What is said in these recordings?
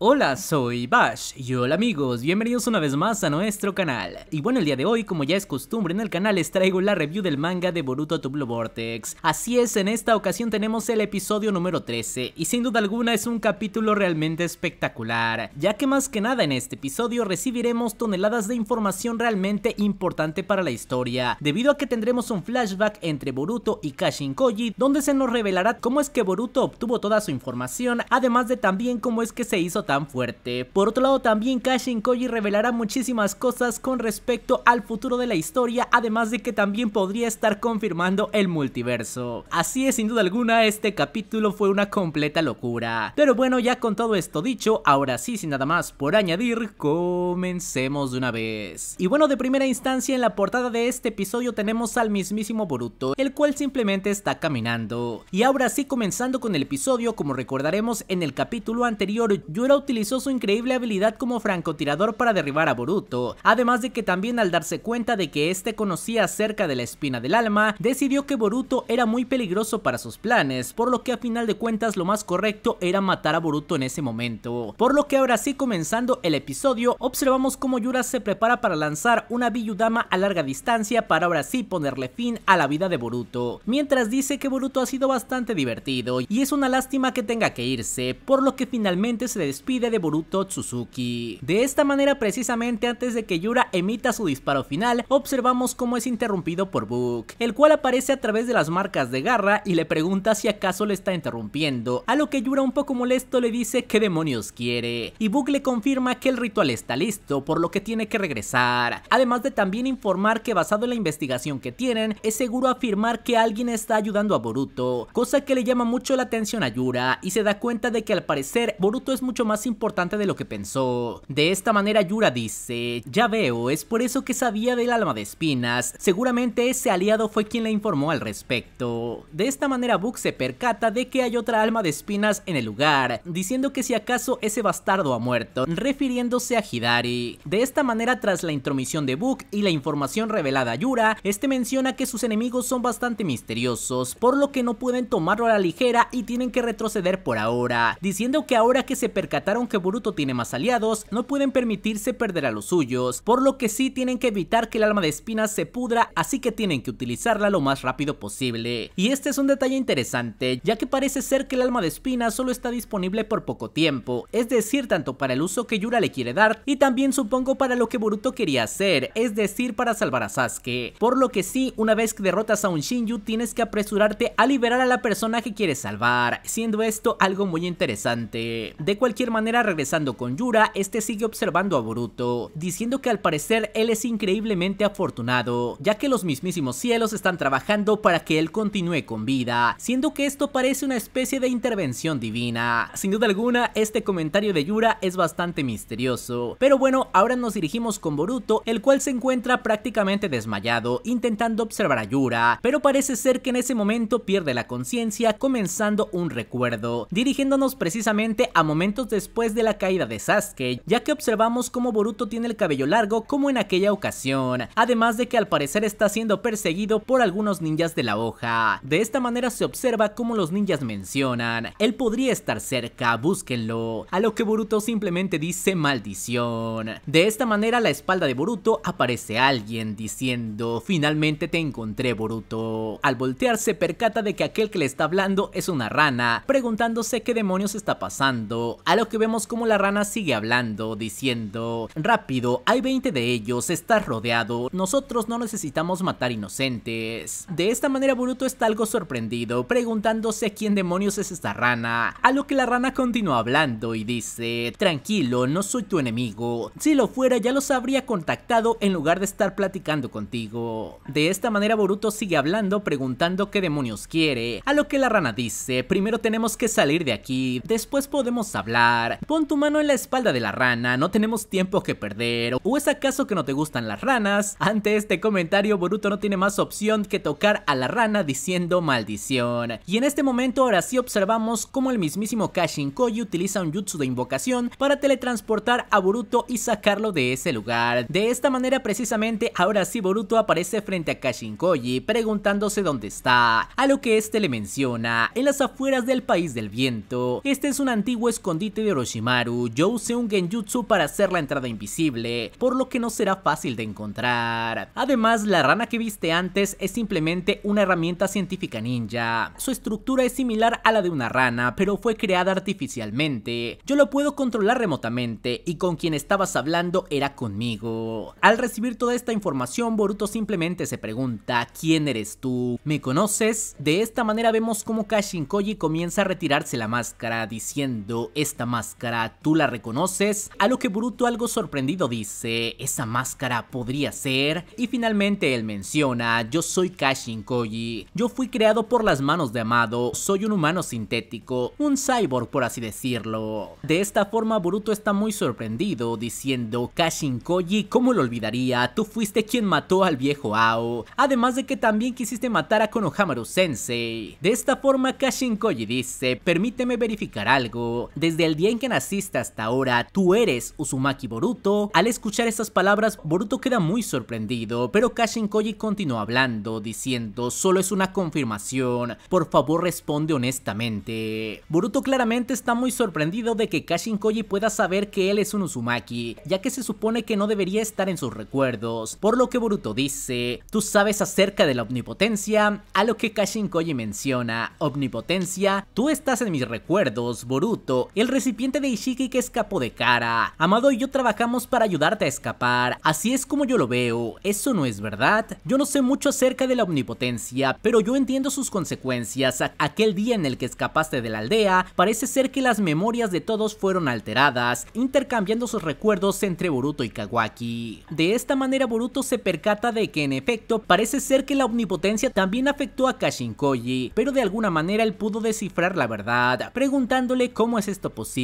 Hola, soy Bash y hola amigos, bienvenidos una vez más a nuestro canal. Y bueno, el día de hoy, como ya es costumbre en el canal, les traigo la review del manga de Boruto tu Blue Vortex. Así es, en esta ocasión tenemos el episodio número 13, y sin duda alguna es un capítulo realmente espectacular, ya que más que nada en este episodio recibiremos toneladas de información realmente importante para la historia, debido a que tendremos un flashback entre Boruto y Kashin Koji, donde se nos revelará cómo es que Boruto obtuvo toda su información, además de también cómo es que se hizo tan fuerte. Por otro lado también Kashin Koji revelará muchísimas cosas con respecto al futuro de la historia, además de que también podría estar confirmando el multiverso. Así es, sin duda alguna, este capítulo fue una completa locura. Pero bueno, ya con todo esto dicho, ahora sí, sin nada más por añadir, comencemos de una vez. Y bueno, de primera instancia en la portada de este episodio tenemos al mismísimo Boruto, el cual simplemente está caminando. Y ahora sí, comenzando con el episodio, como recordaremos en el capítulo anterior, Yuro utilizó su increíble habilidad como francotirador para derribar a Boruto, además de que también al darse cuenta de que este conocía acerca de la espina del alma, decidió que Boruto era muy peligroso para sus planes, por lo que a final de cuentas lo más correcto era matar a Boruto en ese momento. Por lo que ahora sí comenzando el episodio, observamos cómo Yura se prepara para lanzar una Biyudama a larga distancia para ahora sí ponerle fin a la vida de Boruto, mientras dice que Boruto ha sido bastante divertido y es una lástima que tenga que irse, por lo que finalmente se despide pide de Boruto Tsuzuki. De esta manera precisamente antes de que Yura emita su disparo final, observamos cómo es interrumpido por Book, el cual aparece a través de las marcas de garra y le pregunta si acaso le está interrumpiendo, a lo que Yura un poco molesto le dice qué demonios quiere, y Book le confirma que el ritual está listo, por lo que tiene que regresar, además de también informar que basado en la investigación que tienen, es seguro afirmar que alguien está ayudando a Boruto, cosa que le llama mucho la atención a Yura, y se da cuenta de que al parecer Boruto es mucho más importante de lo que pensó. De esta manera Yura dice, ya veo, es por eso que sabía del alma de espinas, seguramente ese aliado fue quien le informó al respecto. De esta manera Book se percata de que hay otra alma de espinas en el lugar, diciendo que si acaso ese bastardo ha muerto, refiriéndose a Hidari. De esta manera tras la intromisión de Book y la información revelada a Yura, este menciona que sus enemigos son bastante misteriosos, por lo que no pueden tomarlo a la ligera y tienen que retroceder por ahora, diciendo que ahora que se percata aunque Boruto tiene más aliados, no pueden permitirse perder a los suyos, por lo que sí tienen que evitar que el alma de espinas se pudra, así que tienen que utilizarla lo más rápido posible. Y este es un detalle interesante, ya que parece ser que el alma de espina solo está disponible por poco tiempo, es decir, tanto para el uso que Yura le quiere dar y también supongo para lo que Boruto quería hacer, es decir, para salvar a Sasuke. Por lo que sí, una vez que derrotas a un Shinju tienes que apresurarte a liberar a la persona que quieres salvar, siendo esto algo muy interesante. De cualquier manera regresando con Yura, este sigue observando a Boruto, diciendo que al parecer él es increíblemente afortunado, ya que los mismísimos cielos están trabajando para que él continúe con vida, siendo que esto parece una especie de intervención divina. Sin duda alguna, este comentario de Yura es bastante misterioso. Pero bueno, ahora nos dirigimos con Boruto, el cual se encuentra prácticamente desmayado, intentando observar a Yura, pero parece ser que en ese momento pierde la conciencia, comenzando un recuerdo, dirigiéndonos precisamente a momentos de después de la caída de Sasuke, ya que observamos cómo Boruto tiene el cabello largo como en aquella ocasión, además de que al parecer está siendo perseguido por algunos ninjas de la hoja. De esta manera se observa cómo los ninjas mencionan, él podría estar cerca, búsquenlo, a lo que Boruto simplemente dice maldición. De esta manera a la espalda de Boruto aparece alguien diciendo, finalmente te encontré Boruto. Al voltearse percata de que aquel que le está hablando es una rana, preguntándose qué demonios está pasando, a lo que vemos como la rana sigue hablando, diciendo, rápido, hay 20 de ellos, estás rodeado, nosotros no necesitamos matar inocentes. De esta manera Boruto está algo sorprendido, preguntándose a quién demonios es esta rana, a lo que la rana continúa hablando y dice, tranquilo, no soy tu enemigo, si lo fuera ya los habría contactado en lugar de estar platicando contigo. De esta manera Boruto sigue hablando preguntando qué demonios quiere, a lo que la rana dice, primero tenemos que salir de aquí, después podemos hablar. Pon tu mano en la espalda de la rana, no tenemos tiempo que perder. ¿O es acaso que no te gustan las ranas? Ante este comentario, Boruto no tiene más opción que tocar a la rana diciendo maldición. Y en este momento ahora sí observamos cómo el mismísimo Kashin Koji utiliza un jutsu de invocación para teletransportar a Boruto y sacarlo de ese lugar. De esta manera precisamente ahora sí Boruto aparece frente a Kashin Koji preguntándose dónde está, a lo que este le menciona, en las afueras del país del viento. Este es un antiguo escondite de Orochimaru, yo usé un genjutsu para hacer la entrada invisible, por lo que no será fácil de encontrar. Además, la rana que viste antes es simplemente una herramienta científica ninja. Su estructura es similar a la de una rana, pero fue creada artificialmente. Yo lo puedo controlar remotamente y con quien estabas hablando era conmigo. Al recibir toda esta información, Boruto simplemente se pregunta, ¿quién eres tú? ¿Me conoces? De esta manera vemos cómo Kashin Koji comienza a retirarse la máscara diciendo, esta máscara, ¿tú la reconoces? A lo que Buruto algo sorprendido dice, esa máscara podría ser. Y finalmente él menciona, yo soy Kashin Koji, yo fui creado por las manos de Amado, soy un humano sintético, un cyborg por así decirlo. De esta forma Buruto está muy sorprendido diciendo, Kashin Koji, ¿cómo lo olvidaría? Tú fuiste quien mató al viejo Ao, además de que también quisiste matar a Konohamaru Sensei. De esta forma Kashin Koji dice, permíteme verificar algo, desde el día en que naciste hasta ahora, tú eres Uzumaki Boruto. Al escuchar estas palabras, Boruto queda muy sorprendido, pero Kashin Koji continúa hablando, diciendo, solo es una confirmación, por favor responde honestamente. Boruto claramente está muy sorprendido de que Kashin Koji pueda saber que él es un Uzumaki, ya que se supone que no debería estar en sus recuerdos, por lo que Boruto dice, tú sabes acerca de la omnipotencia, a lo que Kashin Koji menciona, omnipotencia, tú estás en mis recuerdos, Boruto, él recibió de Ishiki que escapó de cara. Amado y yo trabajamos para ayudarte a escapar, así es como yo lo veo. Eso no es verdad. Yo no sé mucho acerca de la omnipotencia, pero yo entiendo sus consecuencias. Aquel día en el que escapaste de la aldea, parece ser que las memorias de todos fueron alteradas, intercambiando sus recuerdos entre Boruto y Kawaki. De esta manera Boruto se percata de que en efecto parece ser que la omnipotencia también afectó a Kashinkoji, pero de alguna manera él pudo descifrar la verdad, preguntándole cómo es esto posible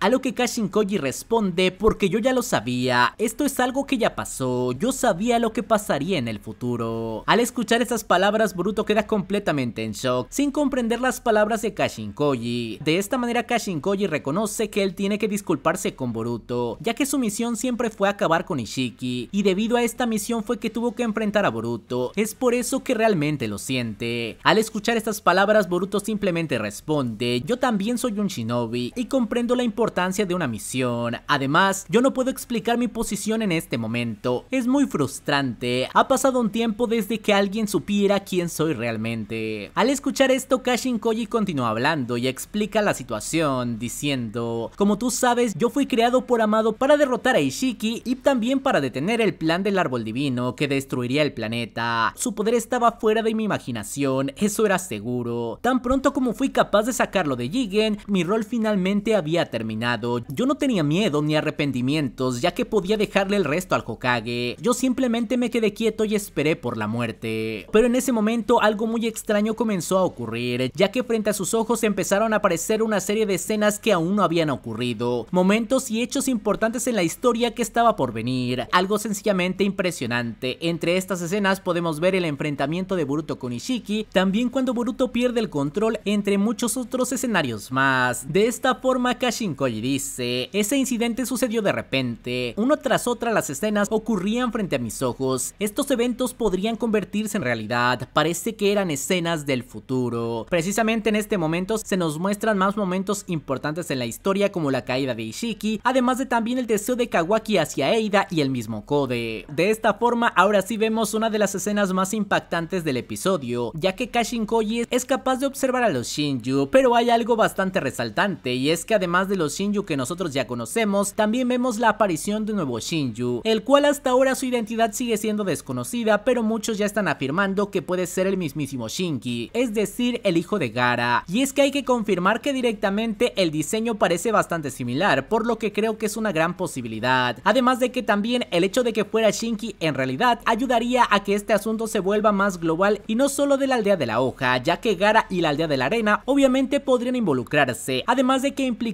a lo que Kashin Koji responde, porque yo ya lo sabía, esto es algo que ya pasó, yo sabía lo que pasaría en el futuro. Al escuchar estas palabras, Boruto queda completamente en shock, sin comprender las palabras de Kashin Koji. De esta manera, Kashin Koji reconoce que él tiene que disculparse con Boruto, ya que su misión siempre fue acabar con Ishiki, y debido a esta misión fue que tuvo que enfrentar a Boruto, es por eso que realmente lo siente. Al escuchar estas palabras, Boruto simplemente responde, yo también soy un shinobi, y comprendo la importancia de una misión. Además, yo no puedo explicar mi posición en este momento. Es muy frustrante. Ha pasado un tiempo desde que alguien supiera quién soy realmente. Al escuchar esto, Kashin Koji continúa hablando y explica la situación, diciendo, como tú sabes, yo fui creado por Amado para derrotar a Ishiki y también para detener el plan del árbol divino que destruiría el planeta. Su poder estaba fuera de mi imaginación, eso era seguro. Tan pronto como fui capaz de sacarlo de Jigen, mi rol finalmente había había terminado. Yo no tenía miedo ni arrepentimientos, ya que podía dejarle el resto al Hokage. Yo simplemente me quedé quieto y esperé por la muerte. Pero en ese momento algo muy extraño comenzó a ocurrir, ya que frente a sus ojos empezaron a aparecer una serie de escenas que aún no habían ocurrido, momentos y hechos importantes en la historia que estaba por venir, algo sencillamente impresionante. Entre estas escenas podemos ver el enfrentamiento de Boruto con Ishiki, también cuando Boruto pierde el control entre muchos otros escenarios más. De esta forma Kashin Koji dice, ese incidente sucedió de repente, uno tras otra las escenas ocurrían frente a mis ojos, estos eventos podrían convertirse en realidad, parece que eran escenas del futuro. Precisamente en este momento se nos muestran más momentos importantes en la historia como la caída de Ishiki, además de también el deseo de Kawaki hacia Eida y el mismo Kode De esta forma ahora sí vemos una de las escenas más impactantes del episodio, ya que Kashin Koji es capaz de observar a los Shinju, pero hay algo bastante resaltante y es que además de los Shinju que nosotros ya conocemos, también vemos la aparición de un nuevo Shinju, el cual hasta ahora su identidad sigue siendo desconocida, pero muchos ya están afirmando que puede ser el mismísimo Shinki, es decir, el hijo de Gara. Y es que hay que confirmar que directamente el diseño parece bastante similar, por lo que creo que es una gran posibilidad. Además de que también el hecho de que fuera Shinki en realidad ayudaría a que este asunto se vuelva más global y no solo de la aldea de la hoja, ya que Gara y la aldea de la arena obviamente podrían involucrarse, además de que implica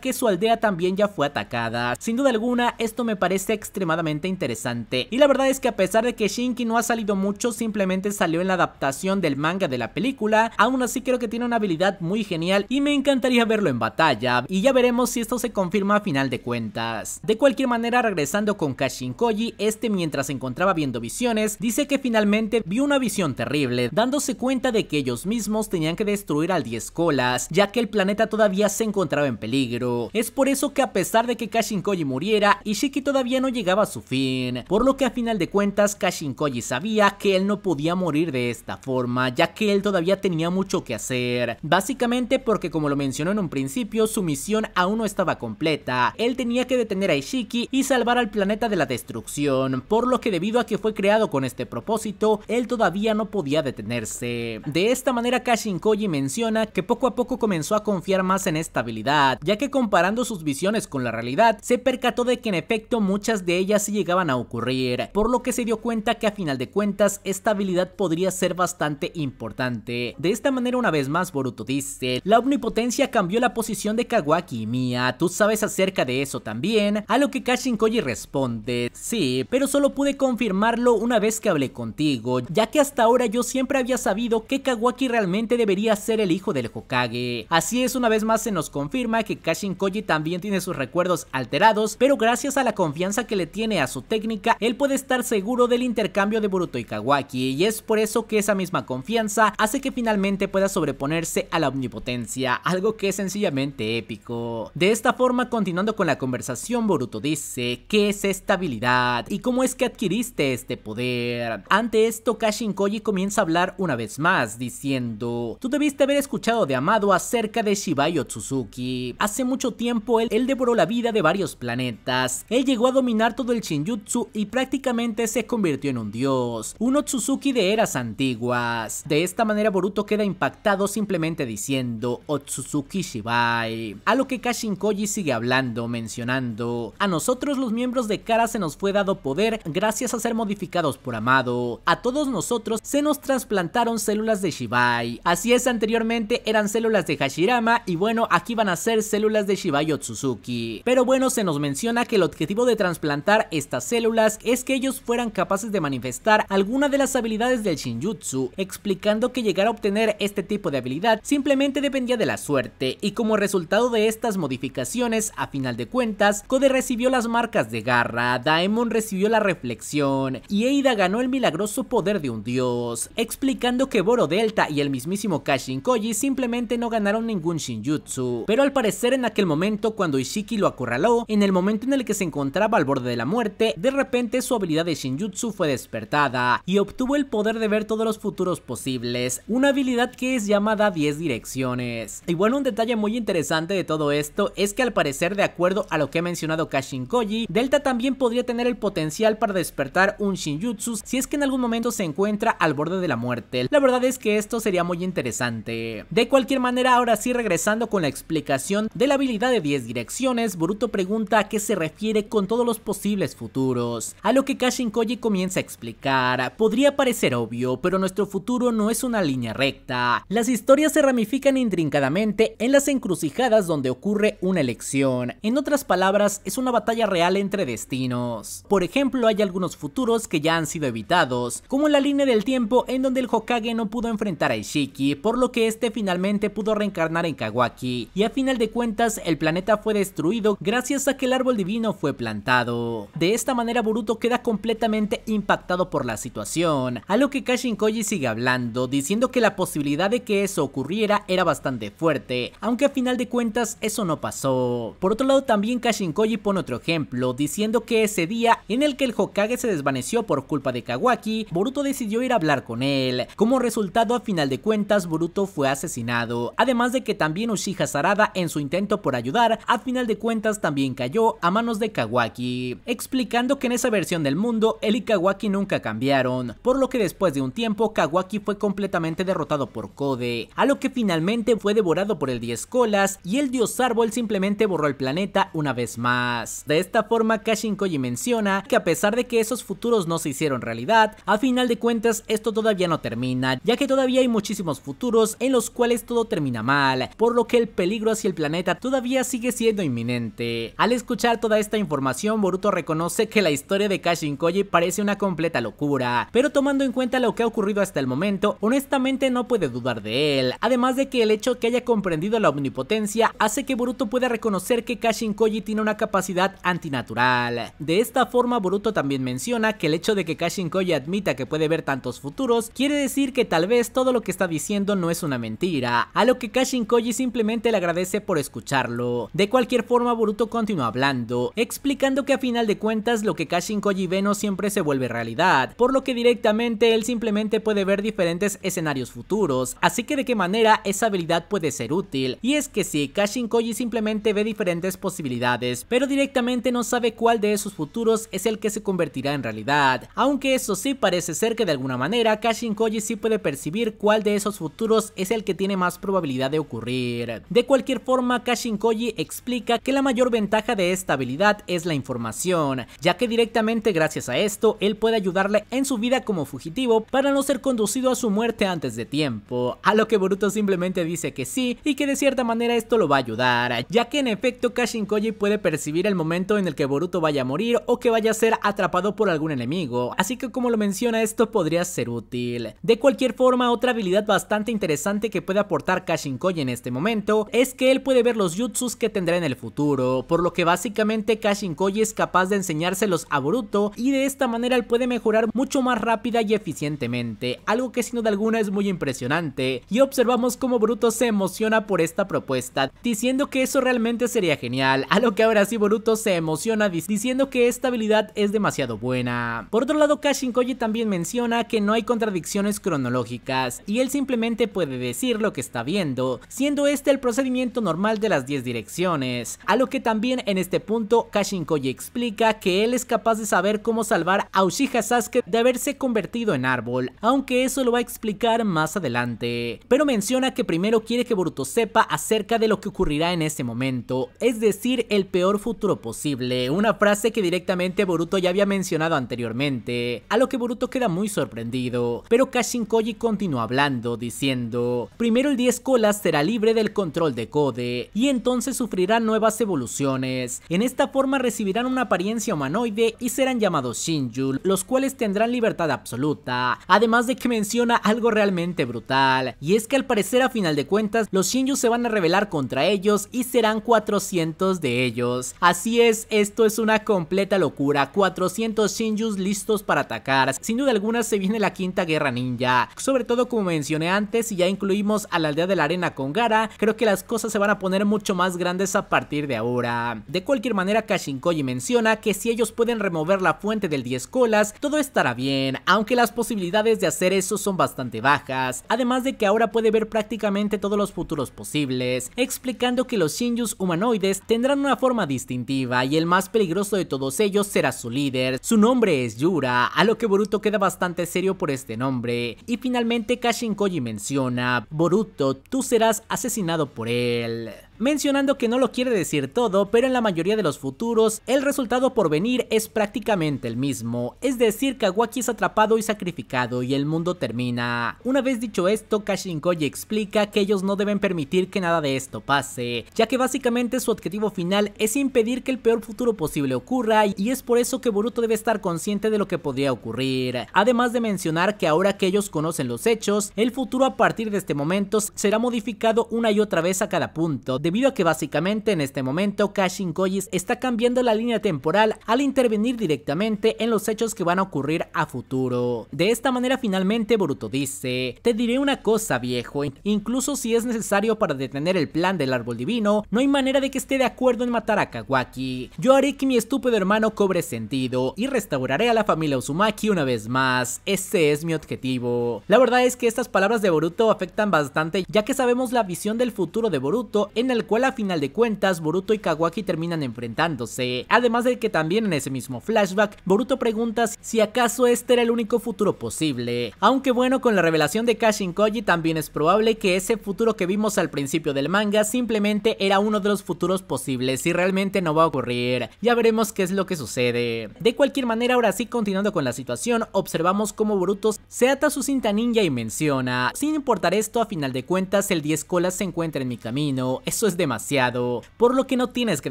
que su aldea también ya fue atacada. Sin duda alguna, esto me parece extremadamente interesante. Y la verdad es que a pesar de que Shinki no ha salido mucho, simplemente salió en la adaptación del manga de la película, aún así creo que tiene una habilidad muy genial y me encantaría verlo en batalla. Y ya veremos si esto se confirma a final de cuentas. De cualquier manera, regresando con Kashinkoji, este mientras se encontraba viendo visiones, dice que finalmente vio una visión terrible, dándose cuenta de que ellos mismos tenían que destruir al 10 colas, ya que el planeta todavía se encontraba en en peligro. Es por eso que a pesar de que Kashin Koji muriera, Ishiki todavía no llegaba a su fin, por lo que a final de cuentas Kashin Koji sabía que él no podía morir de esta forma, ya que él todavía tenía mucho que hacer, básicamente porque como lo mencionó en un principio, su misión aún no estaba completa, él tenía que detener a Ishiki y salvar al planeta de la destrucción, por lo que debido a que fue creado con este propósito, él todavía no podía detenerse. De esta manera Kashin Koji menciona que poco a poco comenzó a confiar más en esta habilidad, ya que comparando sus visiones con la realidad, se percató de que en efecto muchas de ellas llegaban a ocurrir, por lo que se dio cuenta que a final de cuentas esta habilidad podría ser bastante importante. De esta manera una vez más Boruto dice, la omnipotencia cambió la posición de Kawaki y Mia, tú sabes acerca de eso también, a lo que Kashin Koji responde, sí, pero solo pude confirmarlo una vez que hablé contigo, ya que hasta ahora yo siempre había sabido que Kawaki realmente debería ser el hijo del Hokage. Así es, una vez más se nos confirma que Kashin Koji también tiene sus recuerdos alterados, pero gracias a la confianza que le tiene a su técnica, él puede estar seguro del intercambio de Boruto y Kawaki, y es por eso que esa misma confianza hace que finalmente pueda sobreponerse a la omnipotencia, algo que es sencillamente épico. De esta forma, continuando con la conversación, Boruto dice, ¿qué es esta habilidad? ¿Y cómo es que adquiriste este poder? Ante esto, Kashin Koji comienza a hablar una vez más, diciendo, tú debiste haber escuchado de Amado acerca de Shibai Otsuzuki, Hace mucho tiempo él, devoró la vida de varios planetas. Él llegó a dominar todo el Shinjutsu y prácticamente se convirtió en un dios. Un Otsutsuki de eras antiguas. De esta manera Boruto queda impactado simplemente diciendo Otsutsuki Shibai. A lo que Kashin Koji sigue hablando, mencionando A nosotros los miembros de Kara se nos fue dado poder gracias a ser modificados por Amado. A todos nosotros se nos trasplantaron células de Shibai. Así es, anteriormente eran células de Hashirama y bueno, aquí van a ser células de Shiba Yotsuzuki. Pero bueno, se nos menciona que el objetivo de trasplantar estas células es que ellos fueran capaces de manifestar alguna de las habilidades del Shinjutsu, explicando que llegar a obtener este tipo de habilidad simplemente dependía de la suerte, y como resultado de estas modificaciones, a final de cuentas, Kode recibió las marcas de garra, Daemon recibió la reflexión, y Eida ganó el milagroso poder de un dios, explicando que Boro Delta y el mismísimo Kashin Koji simplemente no ganaron ningún Shinjutsu, pero al parecer en aquel momento cuando Ishiki lo acorraló, en el momento en el que se encontraba al borde de la muerte, de repente su habilidad de Shinjutsu fue despertada y obtuvo el poder de ver todos los futuros posibles, una habilidad que es llamada 10 direcciones. Igual bueno, un detalle muy interesante de todo esto es que al parecer de acuerdo a lo que ha mencionado Kashin Koji, Delta también podría tener el potencial para despertar un Shinjutsu si es que en algún momento se encuentra al borde de la muerte. La verdad es que esto sería muy interesante. De cualquier manera, ahora sí regresando con la explicación de la habilidad de 10 direcciones, Boruto pregunta a qué se refiere con todos los posibles futuros, a lo que Kashin Koji comienza a explicar. Podría parecer obvio, pero nuestro futuro no es una línea recta. Las historias se ramifican intrincadamente en las encrucijadas donde ocurre una elección. En otras palabras, es una batalla real entre destinos. Por ejemplo, hay algunos futuros que ya han sido evitados, como la línea del tiempo en donde el Hokage no pudo enfrentar a Ishiki, por lo que este finalmente pudo reencarnar en Kawaki, y a final de cuentas el planeta fue destruido gracias a que el árbol divino fue plantado. De esta manera Boruto queda completamente impactado por la situación, a lo que Kashin Koji sigue hablando, diciendo que la posibilidad de que eso ocurriera era bastante fuerte, aunque a final de cuentas eso no pasó. Por otro lado también Kashin Koji pone otro ejemplo, diciendo que ese día en el que el Hokage se desvaneció por culpa de Kawaki, Boruto decidió ir a hablar con él. Como resultado a final de cuentas Boruto fue asesinado, además de que también Uchiha Sarada en su intento por ayudar, a final de cuentas también cayó a manos de Kawaki, explicando que en esa versión del mundo él y Kawaki nunca cambiaron, por lo que después de un tiempo Kawaki fue completamente derrotado por Code, a lo que finalmente fue devorado por el 10 Colas y el dios árbol simplemente borró el planeta una vez más. De esta forma Kashin menciona que a pesar de que esos futuros no se hicieron realidad, a final de cuentas esto todavía no termina, ya que todavía hay muchísimos futuros en los cuales todo termina mal, por lo que el peligro hacia el planeta todavía sigue siendo inminente. Al escuchar toda esta información, Boruto reconoce que la historia de Kashin Koji parece una completa locura, pero tomando en cuenta lo que ha ocurrido hasta el momento, honestamente no puede dudar de él, además de que el hecho que haya comprendido la omnipotencia hace que Boruto pueda reconocer que Kashin Koji tiene una capacidad antinatural. De esta forma, Boruto también menciona que el hecho de que Kashin Koji admita que puede ver tantos futuros, quiere decir que tal vez todo lo que está diciendo no es una mentira, a lo que Kashin Koji simplemente le agradece por escucharlo. De cualquier forma, Boruto continúa hablando, explicando que a final de cuentas lo que Kashin Koji ve no siempre se vuelve realidad, por lo que directamente él simplemente puede ver diferentes escenarios futuros, así que de qué manera esa habilidad puede ser útil. Y es que sí, Kashin Koji simplemente ve diferentes posibilidades, pero directamente no sabe cuál de esos futuros es el que se convertirá en realidad, aunque eso sí parece ser que de alguna manera Kashin Koji sí puede percibir cuál de esos futuros es el que tiene más probabilidad de ocurrir. De cualquier forma, forma, Kashinkoji explica que la mayor ventaja de esta habilidad es la información, ya que directamente gracias a esto, él puede ayudarle en su vida como fugitivo para no ser conducido a su muerte antes de tiempo, a lo que Boruto simplemente dice que sí y que de cierta manera esto lo va a ayudar, ya que en efecto Kashinkoji puede percibir el momento en el que Boruto vaya a morir o que vaya a ser atrapado por algún enemigo, así que como lo menciona esto podría ser útil. De cualquier forma, otra habilidad bastante interesante que puede aportar Kashinkoji en este momento es que él puede ver los jutsus que tendrá en el futuro, por lo que básicamente Koji es capaz de enseñárselos a Boruto y de esta manera él puede mejorar mucho más rápida y eficientemente, algo que sin duda alguna es muy impresionante, y observamos cómo Boruto se emociona por esta propuesta, diciendo que eso realmente sería genial, a lo que ahora sí Boruto se emociona diciendo que esta habilidad es demasiado buena. Por otro lado, Koji también menciona que no hay contradicciones cronológicas, y él simplemente puede decir lo que está viendo, siendo este el procedimiento de las 10 direcciones, a lo que también en este punto Koji explica que él es capaz de saber cómo salvar a Uchiha Sasuke de haberse convertido en árbol, aunque eso lo va a explicar más adelante, pero menciona que primero quiere que Boruto sepa acerca de lo que ocurrirá en ese momento, es decir, el peor futuro posible, una frase que directamente Boruto ya había mencionado anteriormente, a lo que Boruto queda muy sorprendido, pero Koji continúa hablando, diciendo, primero el 10 colas será libre del control de Code, y entonces sufrirán nuevas evoluciones. En esta forma recibirán una apariencia humanoide y serán llamados Shinju, los cuales tendrán libertad absoluta. Además de que menciona algo realmente brutal, y es que al parecer a final de cuentas los Shinju se van a rebelar contra ellos y serán 400 de ellos. Así es, esto es una completa locura, 400 Shinju listos para atacar. Sin duda alguna se viene la quinta guerra ninja, sobre todo como mencioné antes y ya incluimos a la aldea de la arena con Gara, creo que las cosas se van a poner mucho más grandes a partir de ahora. De cualquier manera, Koji menciona que si ellos pueden remover la fuente del 10 colas, todo estará bien, aunque las posibilidades de hacer eso son bastante bajas, además de que ahora puede ver prácticamente todos los futuros posibles, explicando que los Shinjus humanoides tendrán una forma distintiva y el más peligroso de todos ellos será su líder, su nombre es Yura, a lo que Boruto queda bastante serio por este nombre, y finalmente Kashinkoji menciona, Boruto, tú serás asesinado por él. Al mencionando que no lo quiere decir todo, pero en la mayoría de los futuros, el resultado por venir es prácticamente el mismo, es decir, Kawaki es atrapado y sacrificado y el mundo termina. Una vez dicho esto, koji explica que ellos no deben permitir que nada de esto pase, ya que básicamente su objetivo final es impedir que el peor futuro posible ocurra y es por eso que Boruto debe estar consciente de lo que podría ocurrir, además de mencionar que ahora que ellos conocen los hechos, el futuro a partir de este momento será modificado una y otra vez a cada punto, de debido a que básicamente en este momento Kashin Kojis está cambiando la línea temporal al intervenir directamente en los hechos que van a ocurrir a futuro. De esta manera finalmente Boruto dice, te diré una cosa viejo, incluso si es necesario para detener el plan del árbol divino, no hay manera de que esté de acuerdo en matar a Kawaki. Yo haré que mi estúpido hermano cobre sentido y restauraré a la familia Uzumaki una vez más, ese es mi objetivo. La verdad es que estas palabras de Boruto afectan bastante ya que sabemos la visión del futuro de Boruto en el cual a final de cuentas Boruto y Kawaki terminan enfrentándose, además de que también en ese mismo flashback Boruto pregunta si acaso este era el único futuro posible, aunque bueno con la revelación de Kashin Koji también es probable que ese futuro que vimos al principio del manga simplemente era uno de los futuros posibles y realmente no va a ocurrir, ya veremos qué es lo que sucede. De cualquier manera ahora sí continuando con la situación observamos cómo Boruto se ata su cinta ninja y menciona, sin importar esto a final de cuentas el 10 colas se encuentra en mi camino, es demasiado. Por lo que no tienes que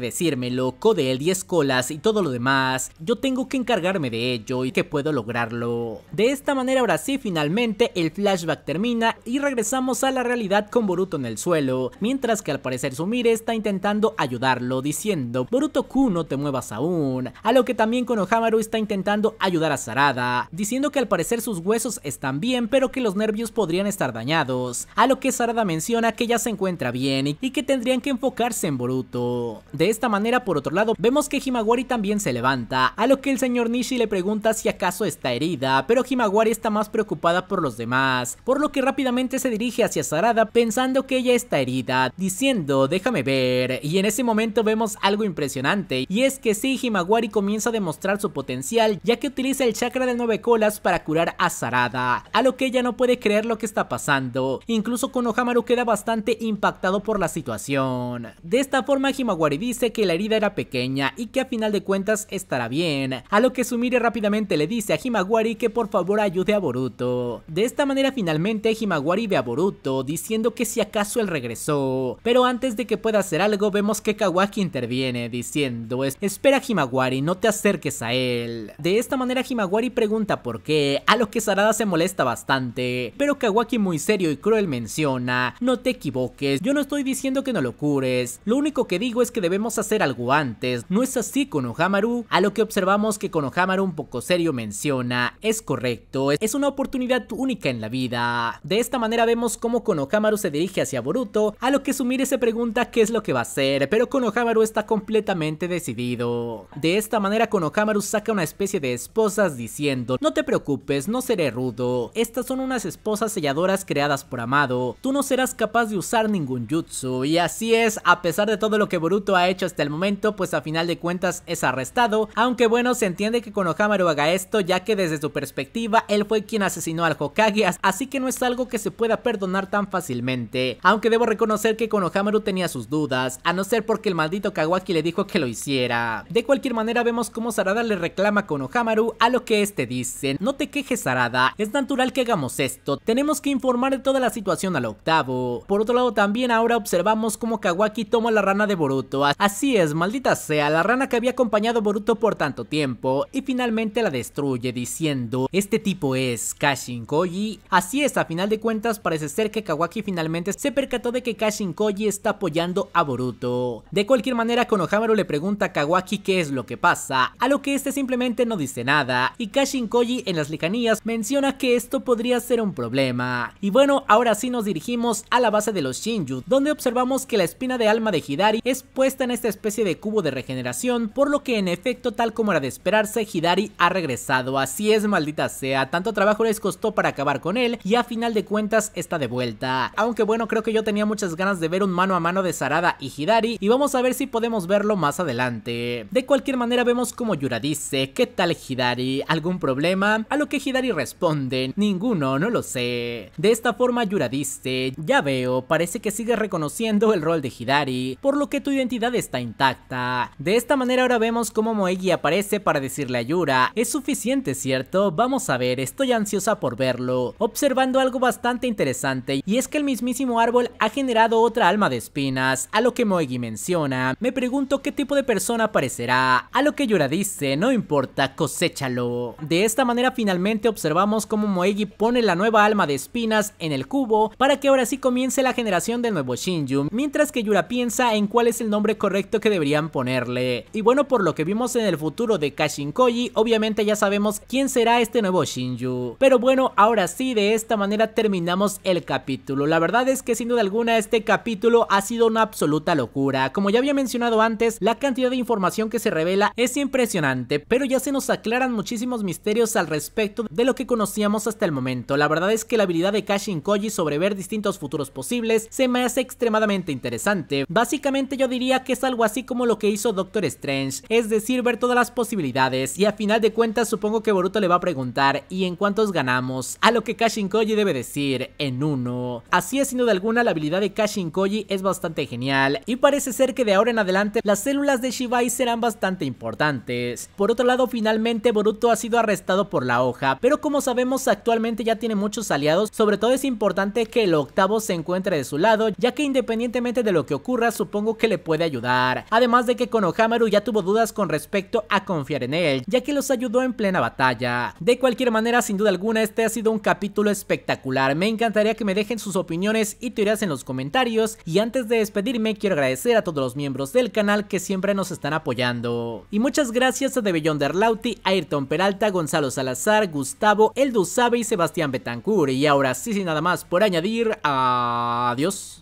decírmelo, Codel 10 colas y todo lo demás, yo tengo que encargarme de ello y que puedo lograrlo. De esta manera ahora sí finalmente el flashback termina y regresamos a la realidad con Boruto en el suelo, mientras que al parecer Sumire está intentando ayudarlo diciendo Boruto Ku no te muevas aún, a lo que también Konohamaru está intentando ayudar a Sarada, diciendo que al parecer sus huesos están bien pero que los nervios podrían estar dañados, a lo que Sarada menciona que ya se encuentra bien y que tendrá tendrían que enfocarse en Boruto. De esta manera, por otro lado, vemos que Himawari también se levanta, a lo que el señor Nishi le pregunta si acaso está herida, pero Himawari está más preocupada por los demás, por lo que rápidamente se dirige hacia Sarada pensando que ella está herida, diciendo déjame ver, y en ese momento vemos algo impresionante, y es que sí, Himawari comienza a demostrar su potencial, ya que utiliza el chakra de nueve colas para curar a Sarada, a lo que ella no puede creer lo que está pasando, incluso Konohamaru queda bastante impactado por la situación de esta forma Himawari dice que la herida era pequeña y que a final de cuentas estará bien, a lo que Sumire rápidamente le dice a Himawari que por favor ayude a Boruto. De esta manera finalmente Himawari ve a Boruto diciendo que si acaso él regresó, pero antes de que pueda hacer algo vemos que Kawaki interviene diciendo espera Himawari no te acerques a él. De esta manera Himawari pregunta por qué, a lo que Sarada se molesta bastante, pero Kawaki muy serio y cruel menciona no te equivoques, yo no estoy diciendo que no locures. Lo único que digo es que debemos hacer algo antes, ¿no es así con Ohamaru. A lo que observamos que Konohamaru un poco serio menciona, es correcto, es una oportunidad única en la vida. De esta manera vemos cómo Konohamaru se dirige hacia Boruto, a lo que Sumire se pregunta qué es lo que va a hacer, pero Konohamaru está completamente decidido. De esta manera Konohamaru saca una especie de esposas diciendo, no te preocupes, no seré rudo, estas son unas esposas selladoras creadas por Amado, tú no serás capaz de usar ningún jutsu y así así es, a pesar de todo lo que Boruto ha hecho hasta el momento, pues a final de cuentas es arrestado, aunque bueno, se entiende que Konohamaru haga esto, ya que desde su perspectiva, él fue quien asesinó al Hokage, así que no es algo que se pueda perdonar tan fácilmente, aunque debo reconocer que Konohamaru tenía sus dudas, a no ser porque el maldito Kawaki le dijo que lo hiciera. De cualquier manera, vemos cómo Sarada le reclama a Konohamaru a lo que este dice, no te quejes Sarada, es natural que hagamos esto, tenemos que informar de toda la situación al octavo. Por otro lado, también ahora observamos como Kawaki toma la rana de Boruto. Así es, maldita sea, la rana que había acompañado a Boruto por tanto tiempo y finalmente la destruye diciendo, este tipo es Kashin Koji. Así es, a final de cuentas parece ser que Kawaki finalmente se percató de que Kashin Koji está apoyando a Boruto. De cualquier manera, Konohamaru le pregunta a Kawaki qué es lo que pasa, a lo que este simplemente no dice nada y Kashin Koji en las licanías menciona que esto podría ser un problema. Y bueno, ahora sí nos dirigimos a la base de los Shinju, donde observamos que que la espina de alma de Hidari es puesta en esta especie de cubo de regeneración, por lo que en efecto tal como era de esperarse, Hidari ha regresado, así es maldita sea, tanto trabajo les costó para acabar con él y a final de cuentas está de vuelta. Aunque bueno, creo que yo tenía muchas ganas de ver un mano a mano de Sarada y Hidari y vamos a ver si podemos verlo más adelante. De cualquier manera vemos como Yura dice, ¿qué tal Hidari? ¿Algún problema? A lo que Hidari responde, ninguno, no lo sé. De esta forma Yura dice, ya veo, parece que sigue reconociendo el rol de Hidari, por lo que tu identidad está intacta. De esta manera ahora vemos cómo Moegi aparece para decirle a Yura, es suficiente cierto, vamos a ver, estoy ansiosa por verlo, observando algo bastante interesante y es que el mismísimo árbol ha generado otra alma de espinas, a lo que Moegi menciona, me pregunto qué tipo de persona aparecerá, a lo que Yura dice, no importa, cosechalo De esta manera finalmente observamos cómo Moegi pone la nueva alma de espinas en el cubo para que ahora sí comience la generación del nuevo Shinju, mientras que Yura piensa en cuál es el nombre correcto que deberían ponerle. Y bueno, por lo que vimos en el futuro de Kashinkoji, obviamente ya sabemos quién será este nuevo Shinju. Pero bueno, ahora sí, de esta manera terminamos el capítulo. La verdad es que sin duda alguna este capítulo ha sido una absoluta locura. Como ya había mencionado antes, la cantidad de información que se revela es impresionante, pero ya se nos aclaran muchísimos misterios al respecto de lo que conocíamos hasta el momento. La verdad es que la habilidad de Kashinkoji sobre ver distintos futuros posibles se me hace extremadamente interesante. Básicamente yo diría que es algo así como lo que hizo Doctor Strange, es decir, ver todas las posibilidades y a final de cuentas supongo que Boruto le va a preguntar ¿y en cuántos ganamos? A lo que Kashin Koji debe decir, en uno. Así es, sin duda alguna, la habilidad de Kashin Koji es bastante genial y parece ser que de ahora en adelante las células de Shibai serán bastante importantes. Por otro lado, finalmente Boruto ha sido arrestado por la hoja, pero como sabemos actualmente ya tiene muchos aliados, sobre todo es importante que el octavo se encuentre de su lado, ya que independientemente de lo que ocurra, supongo que le puede ayudar. Además de que Konohamaru ya tuvo dudas con respecto a confiar en él, ya que los ayudó en plena batalla. De cualquier manera, sin duda alguna, este ha sido un capítulo espectacular. Me encantaría que me dejen sus opiniones y teorías en los comentarios. Y antes de despedirme, quiero agradecer a todos los miembros del canal que siempre nos están apoyando. Y muchas gracias a The Derlauti, Ayrton Peralta, Gonzalo Salazar, Gustavo, Eldu Sabe y Sebastián Betancourt. Y ahora sí, sin nada más por añadir, adiós.